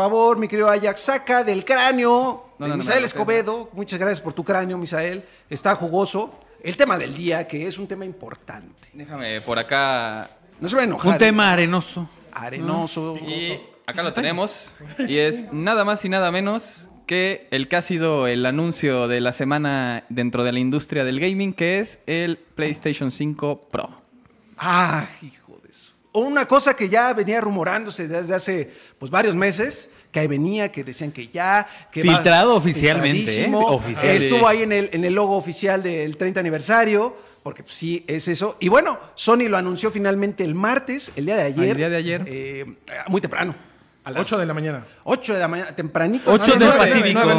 favor, mi querido Ajax, saca del cráneo de Misael Escobedo. Muchas gracias por tu cráneo, Misael. Está jugoso. El tema del día, que es un tema importante. Déjame por acá. No se va a Un tema ¿eh? arenoso. Arenoso. Y acá lo tenemos. Y es nada más y nada menos que el que ha sido el anuncio de la semana dentro de la industria del gaming, que es el PlayStation 5 Pro. Ah, una cosa que ya venía rumorándose desde hace pues, varios meses, que ahí venía, que decían que ya. Que Filtrado oficialmente. ¿eh? Estuvo ahí en el, en el logo oficial del 30 aniversario, porque pues, sí es eso. Y bueno, Sony lo anunció finalmente el martes, el día de ah, ayer. El día de ayer. Eh, muy temprano 8 de la mañana. 8 de la mañana, tempranito. 8 del Pacífico. 9, de,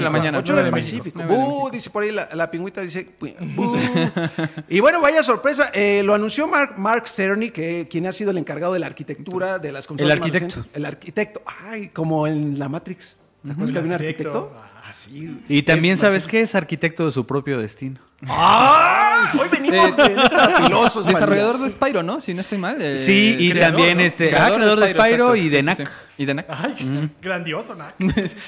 la mañana. 8 del Pacífico. Uh, dice por ahí la, la pingüita, dice. y bueno, vaya sorpresa. Eh, lo anunció Mark, Mark Cerny, que, quien ha sido el encargado de la arquitectura de las construcciones. El arquitecto. El arquitecto. Ay, como en la Matrix. ¿No es que había un arquitecto? Ah, sí. Y también, ¿sabes qué? Es arquitecto de su propio destino. ¡Ah! Hoy venimos de eh, eh, Desarrollador de Spyro, ¿no? Si no estoy mal. Eh, sí, y también este. Ah, creador, de Spyro, y de NAC. Y de Ay, grandioso NAC.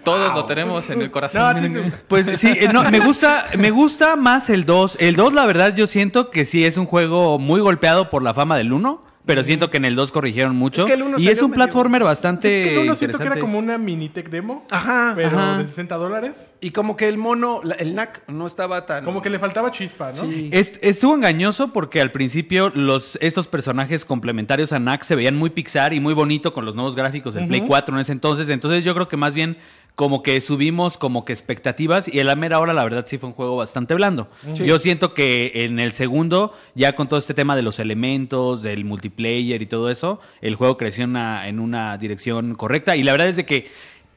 Todos lo tenemos en el corazón. pues sí, no, me gusta, me gusta más el 2. El 2, la verdad, yo siento que sí es un juego muy golpeado por la fama del 1 pero siento que en el 2 corrigieron mucho. y es un platformer bastante. Es que el uno siento que era como una mini tech demo, Ajá. pero de 60 dólares. Y como que el mono, el NAC no estaba tan. Como que le faltaba chispa, ¿no? Sí. estuvo engañoso porque al principio los, estos personajes complementarios a nac se veían muy Pixar y muy bonito con los nuevos gráficos del Play 4 en ese entonces. Entonces yo creo que más bien como que subimos como que expectativas y el la mera hora la verdad sí fue un juego bastante blando. Mm. Yo siento que en el segundo, ya con todo este tema de los elementos, del multiplayer y todo eso, el juego creció en una, en una dirección correcta y la verdad es de que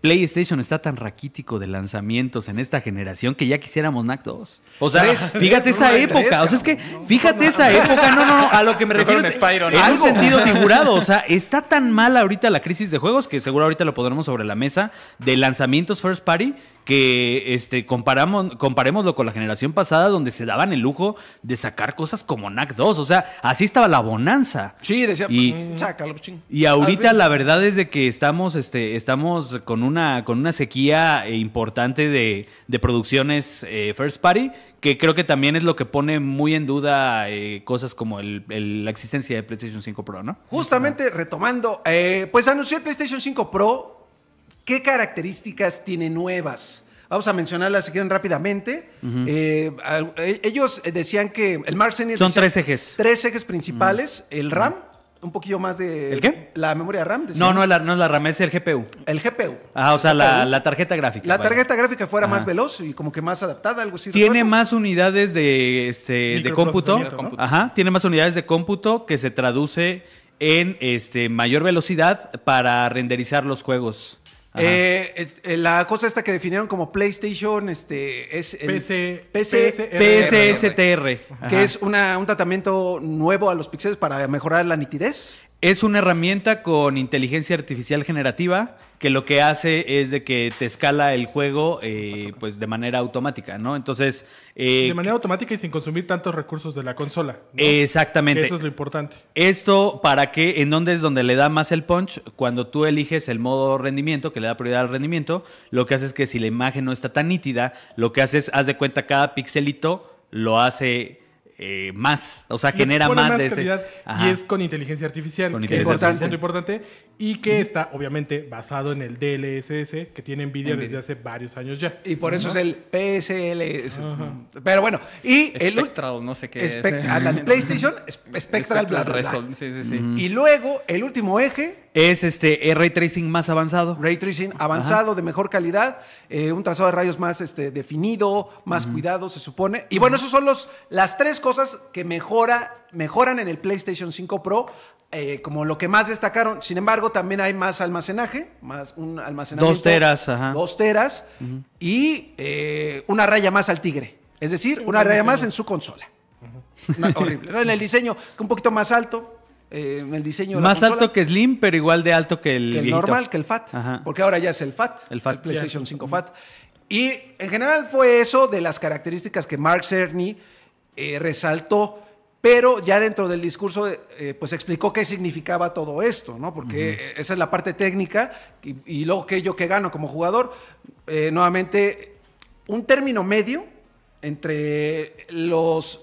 PlayStation está tan raquítico de lanzamientos en esta generación que ya quisiéramos NAC 2. O sea, fíjate esa época. o sea, es que fíjate esa época. No, no, A lo que me refiero en sentido figurado. O sea, está tan mal ahorita la crisis de juegos que seguro ahorita lo pondremos sobre la mesa de lanzamientos first party que este, comparamos, comparémoslo con la generación pasada donde se daban el lujo de sacar cosas como NAC 2. O sea, así estaba la bonanza. Sí, decía, y, mm, ching. Y ahorita la verdad es de que estamos, este, estamos con, una, con una sequía eh, importante de, producciones eh, First Party que creo que también es lo que pone muy en duda eh, cosas como la existencia de PlayStation 5 Pro, ¿no? Justamente retomando, pues anunció el PlayStation 5 Pro ¿Qué características tiene nuevas? Vamos a mencionarlas si quieren rápidamente. Eh, eh, ellos decían que el Mark Senior Son tres ejes. Tres ejes principales. El RAM, un poquillo más de. ¿El qué? La memoria RAM. No, no, no es la RAM, es el GPU. El GPU. Ah, o sea, la, tarjeta gráfica. La tarjeta gráfica fuera más veloz y como que más adaptada, algo así. Tiene más unidades de, este, de cómputo. Ajá, tiene más unidades de cómputo que se traduce en este, mayor velocidad para renderizar los juegos. Eh, eh, la cosa esta que definieron como PlayStation este, es el PC, PSSTR, que es un tratamiento nuevo a los píxeles para mejorar la nitidez. Es una herramienta con inteligencia artificial generativa que lo que hace es de que te escala el juego eh, pues de manera automática, ¿no? Entonces... Eh, de manera automática y sin consumir tantos recursos de la consola. Exactamente. Eso es lo importante. Esto para que, en dónde es donde le da más el punch, cuando tú eliges el modo rendimiento, que le da prioridad al rendimiento, lo que hace es que si la imagen no está tan nítida, lo que hace es, haz de cuenta cada pixelito lo hace eh, más, o sea, genera más, de Y es con inteligencia artificial, que es un punto importante, y que está obviamente basado en el DLSS que tiene Nvidia, desde hace varios años ya. Y por eso es el PSLS. Pero bueno, y Spectral, el, no sé qué es. PlayStation, Spectral, Y luego el último eje es este ray tracing más avanzado. Ray tracing avanzado, de mejor calidad, eh, un trazado de rayos más este, definido, más cuidado, se supone. Y bueno, esas son los, las tres cosas que mejoran en el PlayStation 5 Pro, eh, como lo que más destacaron. Sin embargo, también hay más almacenaje, más un almacenamiento. Dos teras, ajá. Dos teras y eh, una raya más al tigre. Es decir, una raya más en su consola. horrible. En el diseño, un poquito más alto, eh, el diseño Más alto que Slim, pero igual de alto que el, normal, que el Fat. Porque ahora ya es el Fat, el, fat. PlayStation 5 Fat. Y en general fue eso de las características que Mark Cerny eh, resaltó, pero ya dentro del discurso eh, pues explicó qué significaba todo esto, ¿no? Porque esa es la parte técnica y, y, luego qué yo que gano como jugador. nuevamente, un término medio entre los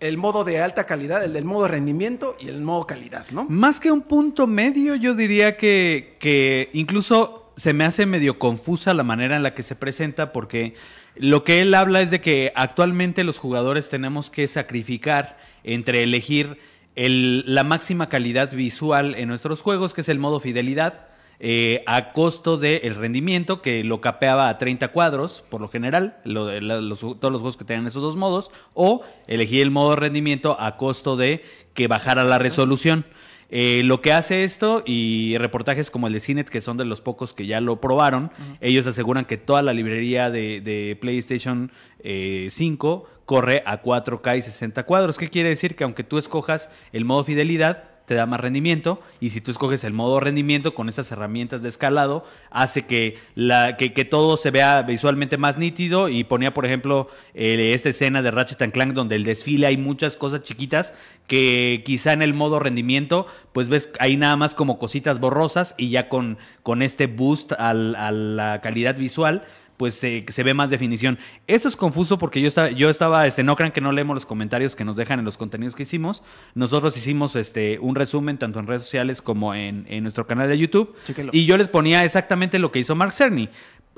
el modo de alta calidad, el del modo rendimiento y el modo calidad, ¿no? Más que un punto medio, yo diría que, incluso se me hace medio confusa la manera en la que se presenta porque lo que él habla es de que actualmente los jugadores tenemos que sacrificar entre elegir la máxima calidad visual en nuestros juegos, que es el modo fidelidad, eh, a costo del rendimiento, que lo capeaba a 30 cuadros, por lo general, todos los juegos que tenían esos dos modos, o elegí el modo rendimiento a costo de que bajara la resolución. Eh, lo que hace esto y reportajes como el de Cinet, que son de los pocos que ya lo probaron, ellos aseguran que toda la librería de, PlayStation 5 eh, corre a 4K y 60 cuadros. ¿Qué quiere decir? Que aunque tú escojas el modo fidelidad, te da más rendimiento y si tú escoges el modo rendimiento con esas herramientas de escalado, hace que, la, que, todo se vea visualmente más nítido y ponía, por ejemplo, esta escena de Ratchet Clank donde el desfile hay muchas cosas chiquitas que quizá en el modo rendimiento, pues ves ahí nada más como cositas borrosas y ya con, con este boost a la calidad visual pues se, ve más definición. Esto es confuso porque yo estaba, yo estaba, este, no crean que no leemos los comentarios que nos dejan en los contenidos que hicimos. Nosotros hicimos este, un resumen tanto en redes sociales como en, nuestro canal de YouTube. Y yo les ponía exactamente lo que hizo Mark Cerny.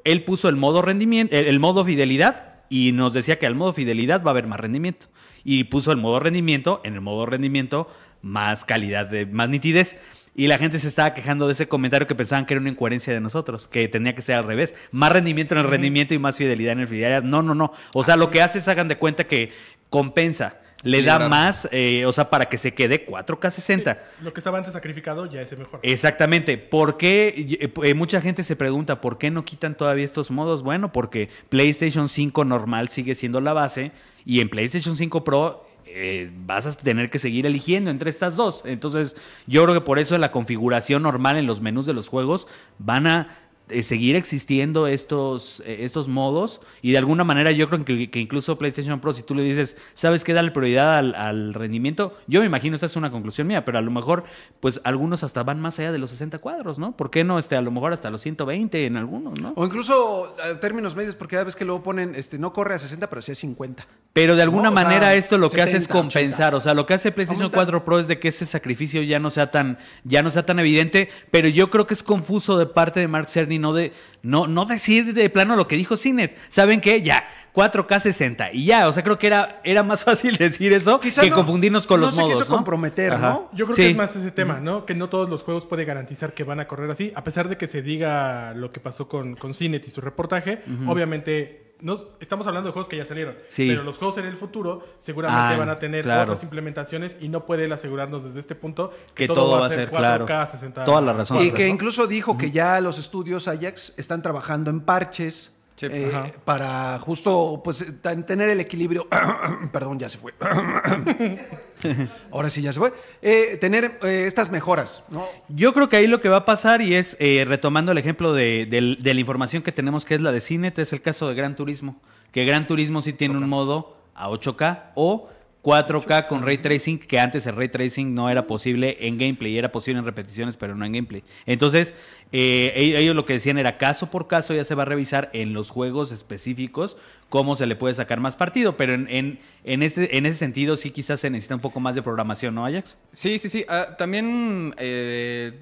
Él puso el modo rendimiento, el modo fidelidad y nos decía que al modo fidelidad va a haber más rendimiento. Y puso el modo rendimiento, en el modo rendimiento, más calidad de, más nitidez. Y la gente se estaba quejando de ese comentario que pensaban que era una incoherencia de nosotros, que tenía que ser al revés. Más rendimiento en el rendimiento y más fidelidad en el fidelidad. No, no, no. O sea, lo que hace es hagan de cuenta que compensa. Le da más, eh, o sea, para que se quede 4K60. lo que estaba antes sacrificado ya es mejor. Exactamente. ¿Por qué? Eh, eh, mucha gente se pregunta, ¿por qué no quitan todavía estos modos? Bueno, porque PlayStation 5 normal sigue siendo la base y en PlayStation 5 Pro eh, vas a tener que seguir eligiendo entre estas dos. Entonces, yo creo que por eso la configuración normal en los menús de los juegos van a eh, seguir existiendo estos, eh, estos modos. Y de alguna manera yo creo que, incluso PlayStation Pro, si tú le dices, ¿sabes qué? Dale prioridad al, rendimiento. Yo me imagino, esta es una conclusión mía, pero a lo mejor, pues algunos hasta van más allá de los 60 cuadros, ¿no? ¿Por qué no? Este, a lo mejor hasta los 120 en algunos, ¿no? O incluso términos medios, porque cada vez que luego ponen, este, no corre a 60, pero sí a 50. Pero de alguna manera esto lo que hace es compensar. O sea, lo que hace PlayStation 4 Pro es de que ese sacrificio ya no sea tan, ya no sea tan evidente, pero yo creo que es confuso de parte de Mark Cerny no, de, no, no decir de plano lo que dijo Cinet. ¿Saben qué? Ya, 4K60 y ya, o sea, creo que era, era más fácil decir eso que confundirnos con los se modos. comprometer, ¿no? Yo creo que es más ese tema, ¿no? Que no todos los juegos puede garantizar que van a correr así, a pesar de que se diga lo que pasó con, con Cinet y su reportaje, obviamente no, estamos hablando de juegos que ya salieron, pero los juegos en el futuro seguramente ah, van a tener otras implementaciones y no puede él asegurarnos desde este punto que, todo, va a ser 4K, claro. 60. Toda la Y que incluso dijo que ya los estudios Ajax están trabajando en parches eh, para justo pues eh, tener el equilibrio. Perdón, ya se fue. Ahora sí ya se fue. Eh, tener estas mejoras, Yo creo que ahí lo que va a pasar, y es retomando el ejemplo de, la información que tenemos, que es la de Cinet, es el caso de Gran Turismo. Que Gran Turismo sí tiene un modo a 8K o 4K con ray tracing, que antes el ray tracing no era posible en gameplay, era posible en repeticiones, pero no en gameplay. Entonces, eh, e-, ellos lo que decían era caso por caso ya se va a revisar en los juegos específicos cómo se le puede sacar más partido, pero en, este, en ese sentido sí quizás se necesita un poco más de programación, ¿no, Ajax? Sí, sí, sí. Ah, también... Eh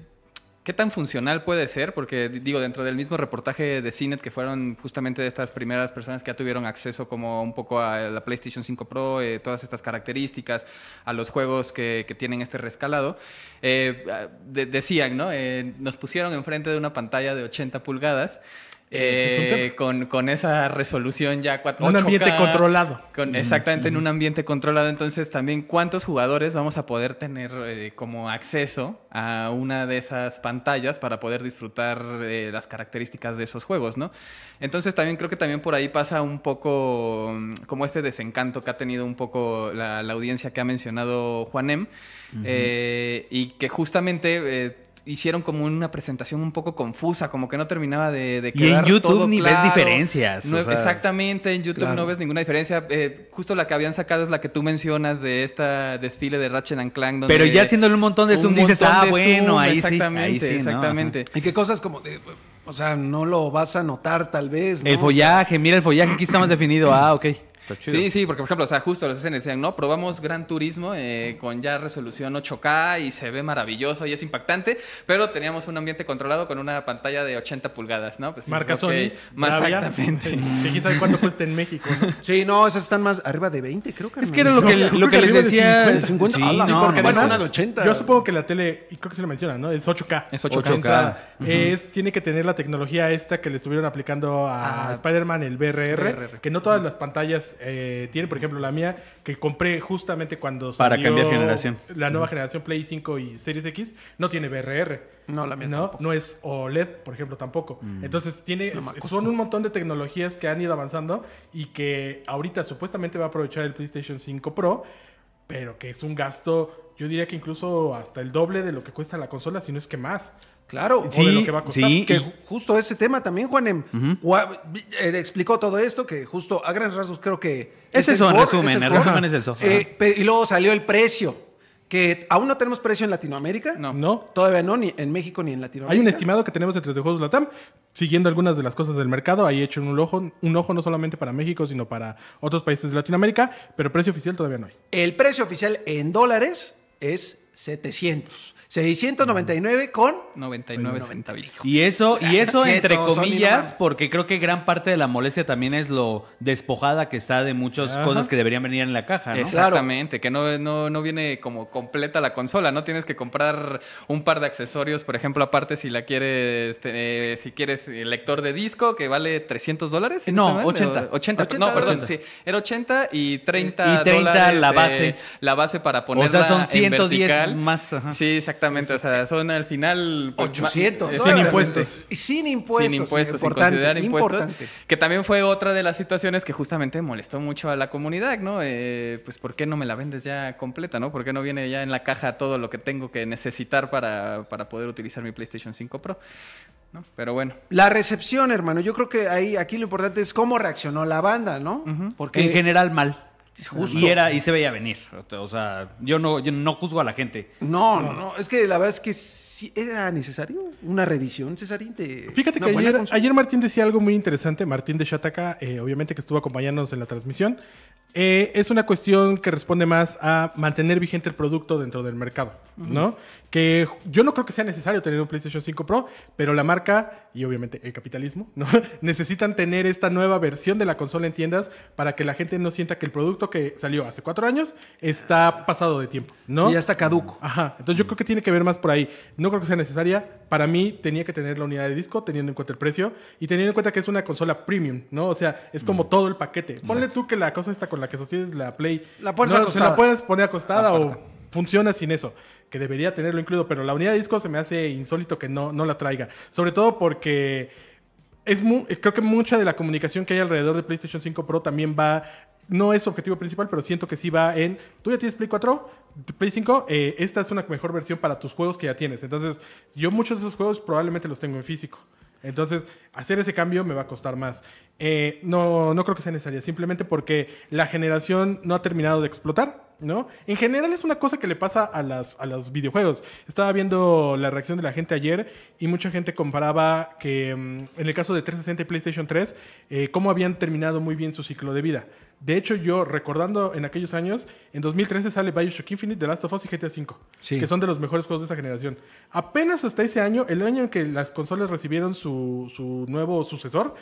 ¿Qué tan funcional puede ser? Porque digo, dentro del mismo reportaje de CINET, que fueron justamente de estas primeras personas que ya tuvieron acceso como un poco a la PlayStation 5 Pro, eh, todas estas características, a los juegos que, tienen este rescalado, eh, decían, ¿no? Eh, nos pusieron enfrente de una pantalla de 80 pulgadas eh, con, con, esa resolución ya cuatro. Un ambiente controlado. exactamente, en un ambiente controlado. Entonces, también cuántos jugadores vamos a poder tener eh, como acceso a una de esas pantallas para poder disfrutar eh, las características de esos juegos, ¿no? Entonces, también creo que también por ahí pasa un poco mm, como este desencanto que ha tenido un poco la, audiencia que ha mencionado Juanem y que justamente hicieron como una presentación un poco confusa, como que no terminaba de, de quedar Y en YouTube ni ves diferencias. exactamente, en YouTube no ves ninguna diferencia. Eh, justo la que habían sacado es la que tú mencionas de esta desfile de Ratchet and Clank. Pero ya haciéndole un montón de zoom dices, ah, bueno, ahí, exactamente, sí, Exactamente, Y qué cosas como... De, o sea, no lo vas a notar tal vez. El follaje, mira el follaje, aquí está más definido. Ah, ok. Sí, sí, porque por ejemplo, o sea, justo los escenas decían, no, probamos Gran Turismo eh, con ya resolución 8K y se ve maravilloso y es impactante, pero teníamos un ambiente controlado con una pantalla de 80 pulgadas, ¿no? Pues, Marca es, okay, Sony. Más exactamente. Que quizás cuánto cuesta en México, Sí, no, esas están más arriba de 20, creo que. Es que era lo que, lo que, les decía. 50, Sí, ah, no, porque bueno, 80. Yo supongo que la tele, y creo que se lo mencionan, ¿no? Es 8K. Es 8K. es, tiene que tener la tecnología esta que le estuvieron aplicando a ah. Spider-Man, el BRR, que no todas las pantallas eh, tiene, por ejemplo, la mía, que compré justamente cuando Para La nueva generación Play 5 y Series X no tiene BRR. No, la mía no, es OLED, por ejemplo, tampoco. Mm. Entonces, tiene son un montón de tecnologías que han ido avanzando y que ahorita supuestamente va a aprovechar el PlayStation 5 Pro, pero que es un gasto yo diría que incluso hasta el doble de lo que cuesta la consola, si no es que más. Claro, sí, o que va a costar. justo ese tema también, Juan. Eh, explicó todo esto, que justo a grandes rasgos creo que... Es, es eso, el resumen, resumen es eso. Eh, y luego salió el precio que aún no tenemos precio en Latinoamérica. No. Todavía no, ni en México ni en Latinoamérica. Hay un estimado que tenemos entre los de Juegos Latam, siguiendo algunas de las cosas del mercado. Ahí he hecho un ojo, un ojo no solamente para México, sino para otros países de Latinoamérica, pero precio oficial todavía no hay. El precio oficial en dólares es 700. 699 con 99 centavillos. Y eso, y eso entre comillas, porque creo que gran parte de la molestia también es lo despojada que está de muchas cosas que deberían venir en la caja, ¿no? Exactamente, que no, no, viene como completa la consola, no tienes que comprar un par de accesorios, por ejemplo, aparte si la quieres, este, si quieres el lector de disco, que vale 300 dólares. no, 80. 80. No, perdón, sí, era 80 y 30 Y 30 la base. Eh, la base para ponerla O sea, son 110 más. Sí, exactamente. Exactamente, o sea, son al final... 800. Pues, eh, sin impuestos. Sin impuestos. Sin impuestos, sin considerar impuestos. Que también fue otra de las situaciones que justamente molestó mucho a la comunidad, ¿no? Eh, pues, ¿por qué no me la vendes ya completa, no? ¿Por qué no viene ya en la caja todo lo que tengo que necesitar para, para poder utilizar mi PlayStation 5 Pro? Pero bueno. La recepción, hermano. Yo creo que ahí, aquí lo importante es cómo reaccionó la banda, ¿no? Porque en general mal. Y se veía venir. O sea, yo no, yo no juzgo a la gente. No, no, no. Es que la verdad es que ¿Era necesario una reedición, Cesarín? De Fíjate que ayer, Martín decía algo muy interesante, Martín de Shataka, eh, obviamente que estuvo acompañándonos en la transmisión. Eh, es una cuestión que responde más a mantener vigente el producto dentro del mercado, ¿no? Que yo no creo que sea necesario tener un PlayStation 5 Pro, pero la marca y obviamente el capitalismo, ¿no? Necesitan tener esta nueva versión de la consola en tiendas para que la gente no sienta que el producto que salió hace cuatro años está ah. pasado de tiempo, ¿no? Y ya está caduco. Ajá. Entonces yo mm. creo que tiene que ver más por ahí. No creo que sea necesaria. Para mí tenía que tener la unidad de disco, teniendo en cuenta el precio y teniendo en cuenta que es una consola premium, ¿no? O sea, es como mm. todo el paquete. Ponle tú que la cosa está con la que sostienes la Play. La puedes Se la puedes poner acostada o funciona sin eso, que debería tenerlo incluido, pero la unidad de disco se me hace insólito que no, no la traiga. Sobre todo porque es muy, creo que mucha de la comunicación que hay alrededor de PlayStation 5 Pro también va no es su objetivo principal, pero siento que sí va en. Tú ya tienes Play 4, Play 5, eh, esta es una mejor versión para tus juegos que ya tienes. Entonces, yo muchos de esos juegos probablemente los tengo en físico. Entonces, hacer ese cambio me va a costar más. Eh, no, no creo que sea necesario. simplemente porque la generación no ha terminado de explotar ¿no? En general es una cosa que le pasa a, las, a los videojuegos. Estaba viendo la reacción de la gente ayer y mucha gente comparaba que mm, en el caso de 360 y PlayStation 3, eh, cómo habían terminado muy bien su ciclo de vida. De hecho, yo recordando en aquellos años, en 2013 sale Bioshock Infinite, The Last of Us y GTA V, que son de los mejores juegos de esa generación. Apenas hasta ese año, el año en que las consolas recibieron su, su nuevo sucesor,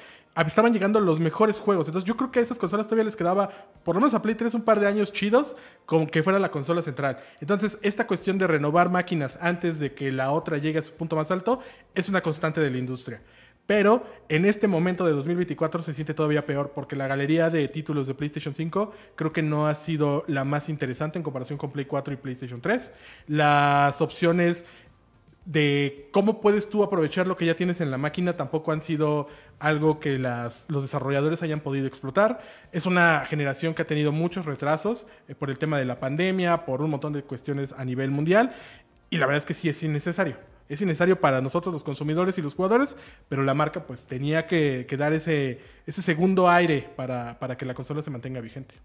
estaban llegando los mejores juegos. Entonces yo creo que a esas consolas todavía les quedaba, por lo menos a Play 3, un par de años chidos con que fuera la consola central. Entonces esta cuestión de renovar máquinas antes de que la otra llegue a su punto más alto es una constante de la industria. Pero en este momento de 2024 se siente todavía peor porque la galería de títulos de PlayStation 5 creo que no ha sido la más interesante en comparación con Play 4 y PlayStation 3. Las opciones de cómo puedes tú aprovechar lo que ya tienes en la máquina tampoco han sido algo que las, los desarrolladores hayan podido explotar. Es una generación que ha tenido muchos retrasos eh, por el tema de la pandemia, por un montón de cuestiones a nivel mundial y la verdad es que sí es innecesario. Es innecesario para nosotros los consumidores y los jugadores, pero la marca pues tenía que, dar ese, ese segundo aire para, para que la consola se mantenga vigente.